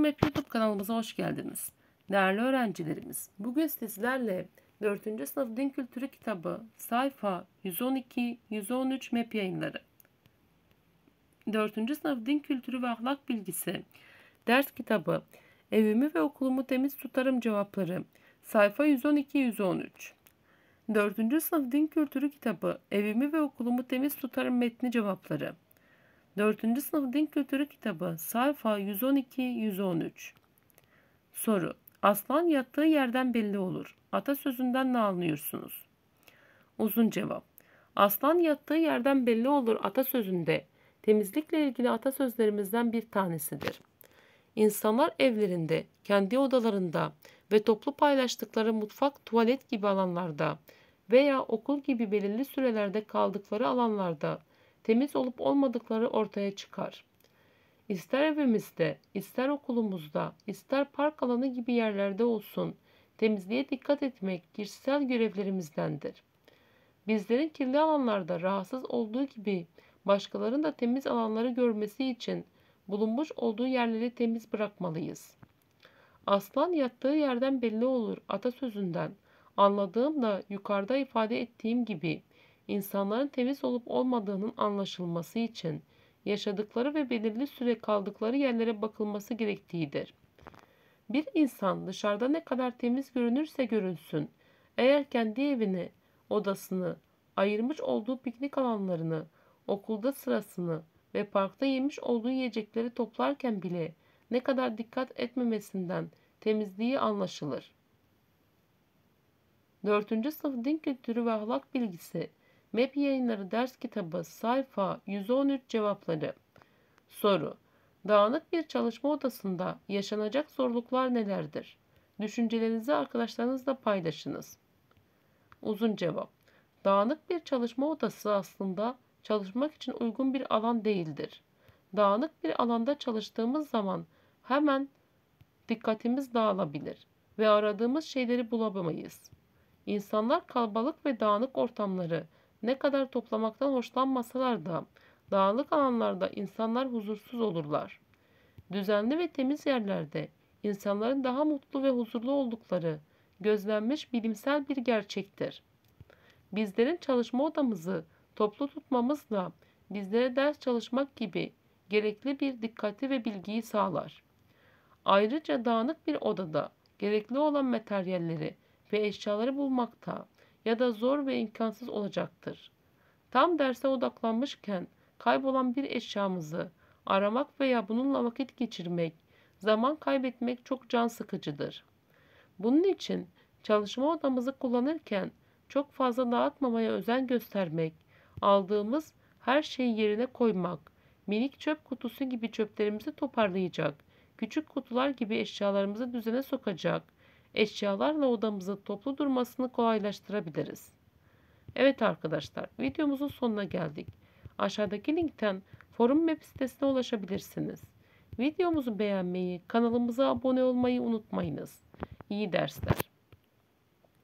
Map YouTube kanalımıza hoş geldiniz. Değerli öğrencilerimiz, bugün sizlerle 4. sınıf din kültürü kitabı sayfa 112-113 map yayınları. 4. sınıf din kültürü ve ahlak bilgisi ders kitabı evimi ve okulumu temiz tutarım cevapları sayfa 112-113. 4. sınıf din kültürü kitabı evimi ve okulumu temiz tutarım metni cevapları 4. sınıf din kültürü kitabı sayfa 112-113 Soru Aslan yattığı yerden belli olur. Atasözünden ne anlıyorsunuz? Uzun cevap Aslan yattığı yerden belli olur atasözünde temizlikle ilgili atasözlerimizden bir tanesidir. İnsanlar evlerinde, kendi odalarında ve toplu paylaştıkları mutfak, tuvalet gibi alanlarda veya okul gibi belirli sürelerde kaldıkları alanlarda temiz olup olmadıkları ortaya çıkar. İster evimizde, ister okulumuzda, ister park alanı gibi yerlerde olsun, temizliğe dikkat etmek kişisel görevlerimizdendir. Bizlerin kirli alanlarda rahatsız olduğu gibi başkalarının da temiz alanları görmesi için bulunmuş olduğu yerleri temiz bırakmalıyız. Aslan yattığı yerden belli olur atasözünden. Anladığım da yukarıda ifade ettiğim gibi insanların temiz olup olmadığının anlaşılması için yaşadıkları ve belirli süre kaldıkları yerlere bakılması gerektiğidir. Bir insan dışarıda ne kadar temiz görünürse görünsün, eğer kendi evini, odasını, ayırmış olduğu piknik alanlarını, okulda sırasını ve parkta yemiş olduğu yiyecekleri toplarken bile ne kadar dikkat etmemesinden temizliği anlaşılır. 4. sınıf din kültürü ve ahlak bilgisi MEP Yayınları Ders Kitabı sayfa 113 cevapları. Soru. Dağınık bir çalışma odasında yaşanacak zorluklar nelerdir? Düşüncelerinizi arkadaşlarınızla paylaşınız. Uzun cevap. Dağınık bir çalışma odası aslında çalışmak için uygun bir alan değildir. Dağınık bir alanda çalıştığımız zaman hemen dikkatimiz dağılabilir ve aradığımız şeyleri bulamayız. İnsanlar kalabalık ve dağınık ortamları ne kadar toplamaktan hoşlanmasalar da dağlık alanlarda insanlar huzursuz olurlar. Düzenli ve temiz yerlerde insanların daha mutlu ve huzurlu oldukları gözlenmiş bilimsel bir gerçektir. Bizlerin çalışma odamızı toplu tutmamızla bizlere ders çalışmak gibi gerekli bir dikkati ve bilgiyi sağlar. Ayrıca dağınık bir odada gerekli olan materyalleri ve eşyaları bulmakta ya da zor ve imkansız olacaktır. Tam derse odaklanmışken kaybolan bir eşyamızı aramak veya bununla vakit geçirmek, zaman kaybetmek çok can sıkıcıdır. Bunun için çalışma odamızı kullanırken çok fazla dağıtmamaya özen göstermek, aldığımız her şeyi yerine koymak, minik çöp kutusu gibi çöplerimizi toparlayacak, küçük kutular gibi eşyalarımızı düzene sokacak, eşyalarla odamızı toplu durmasını kolaylaştırabiliriz. Evet arkadaşlar videomuzun sonuna geldik. Aşağıdaki linkten forum web sitesine ulaşabilirsiniz. Videomuzu beğenmeyi, kanalımıza abone olmayı unutmayınız. İyi dersler.